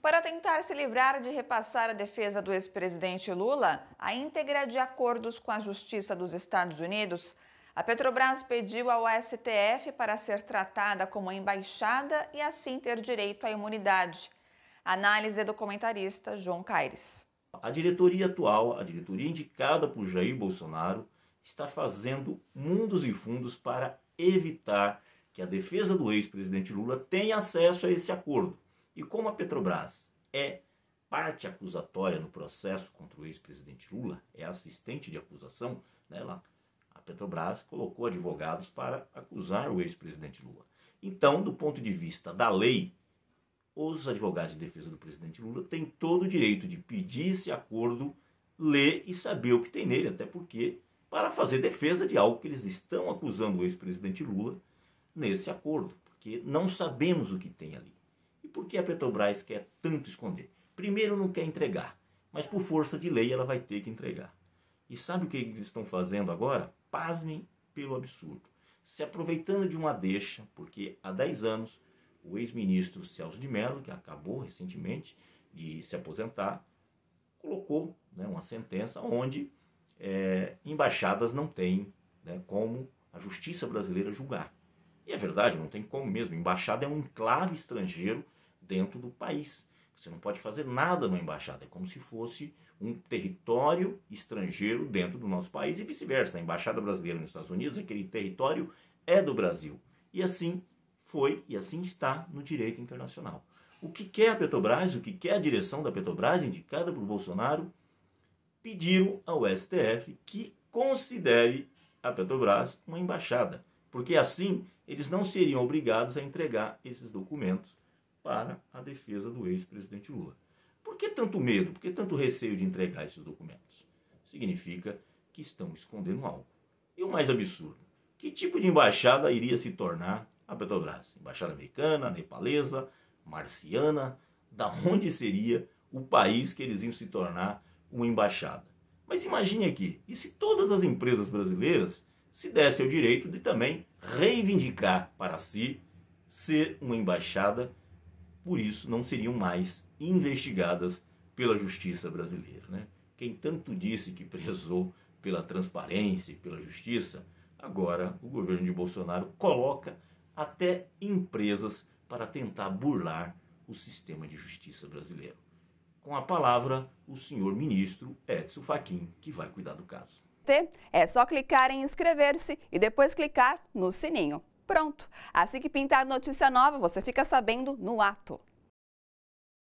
Para tentar se livrar de repassar a defesa do ex-presidente Lula, a íntegra de acordos com a Justiça dos Estados Unidos, a Petrobras pediu ao STF para ser tratada como embaixada e assim ter direito à imunidade. Análise do comentarista João Caires. A diretoria atual, a diretoria indicada por Jair Bolsonaro, está fazendo mundos e fundos para evitar que a defesa do ex-presidente Lula tenha acesso a esse acordo. E como a Petrobras é parte acusatória no processo contra o ex-presidente Lula, é assistente de acusação, né, lá, a Petrobras colocou advogados para acusar o ex-presidente Lula. Então, do ponto de vista da lei, os advogados de defesa do presidente Lula têm todo o direito de pedir esse acordo, ler e saber o que tem nele, até porque para fazer defesa de algo que eles estão acusando o ex-presidente Lula nesse acordo, porque não sabemos o que tem ali. E por que a Petrobras quer tanto esconder? Primeiro, não quer entregar, mas por força de lei ela vai ter que entregar. E sabe o que eles estão fazendo agora? Pasmem pelo absurdo. Se aproveitando de uma deixa, porque há 10 anos o ex-ministro Celso de Mello, que acabou recentemente de se aposentar, colocou né, uma sentença onde é, embaixadas não têm né, como a justiça brasileira julgar. E é verdade, não tem como mesmo. Embaixada é um enclave estrangeiro dentro do país. Você não pode fazer nada na embaixada. É como se fosse um território estrangeiro dentro do nosso país e vice-versa. A embaixada brasileira nos Estados Unidos, aquele território é do Brasil. E assim foi e assim está no direito internacional. O que quer a Petrobras, o que quer a direção da Petrobras, indicada por Bolsonaro, pediram ao STF que considere a Petrobras uma embaixada. Porque assim eles não seriam obrigados a entregar esses documentos para a defesa do ex-presidente Lula. Por que tanto medo? Por que tanto receio de entregar esses documentos? Significa que estão escondendo algo. E o mais absurdo, que tipo de embaixada iria se tornar a Petrobras? Embaixada americana, nepalesa, marciana? Da onde seria o país que eles iam se tornar uma embaixada? Mas imagine aqui, e se todas as empresas brasileiras se desse o direito de também reivindicar para si ser uma embaixada, por isso não seriam mais investigadas pela justiça brasileira. Né? Quem tanto disse que prezou pela transparência e pela justiça, agora o governo de Bolsonaro coloca até empresas para tentar burlar o sistema de justiça brasileiro. Com a palavra, o senhor ministro Edson Fachin, que vai cuidar do caso é só clicar em inscrever-se e depois clicar no sininho. Pronto! Assim que pintar notícia nova, você fica sabendo no ato.